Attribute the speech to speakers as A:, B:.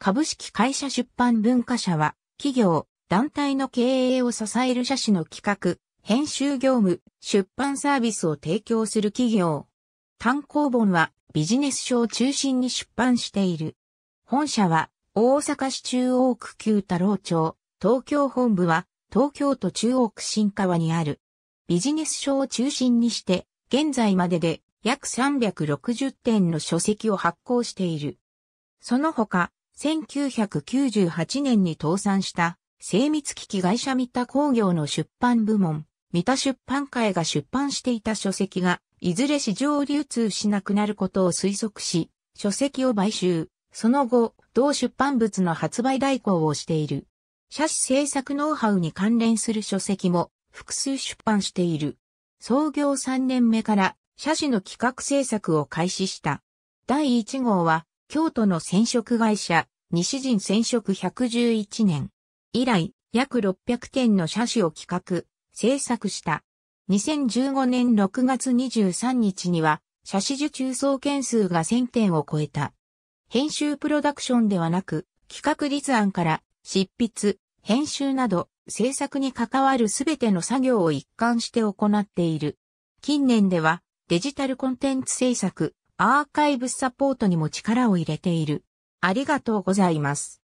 A: 株式
B: 会社出版文化社は、企業、団体の経営を支える社史の企画、編集業務、出版サービスを提供する企業。単行本はビジネス書を中心に出版している。本社は大阪市中央区旧太郎町、東京本部は東京都中央区新川にある。ビジネス書を中心にして、現在までで約360点の書籍を発行している。その他、1998年に倒産した精密機器会社三田工業の出版部門、三田出版会が出版していた書籍が、いずれ市場流通しなくなることを推測し、書籍を買収。その後、同出版物の発売代行をしている。写真制作ノウハウに関連する書籍も複数出版している。創業3年目から写真の企画制作を開始した。第1号は京都の染色会社、西陣染色111年。以来、約600点の写真を企画、制作した。2015年6月23日には、写真受注総件数が1000点を超えた。編集プロダクションではなく、企画立案から執筆、編集など制作に関わるすべての作業を一貫して行っている。近年ではデジタルコンテンツ制作、アーカイブサポートにも力を入れている。ありがとうございます。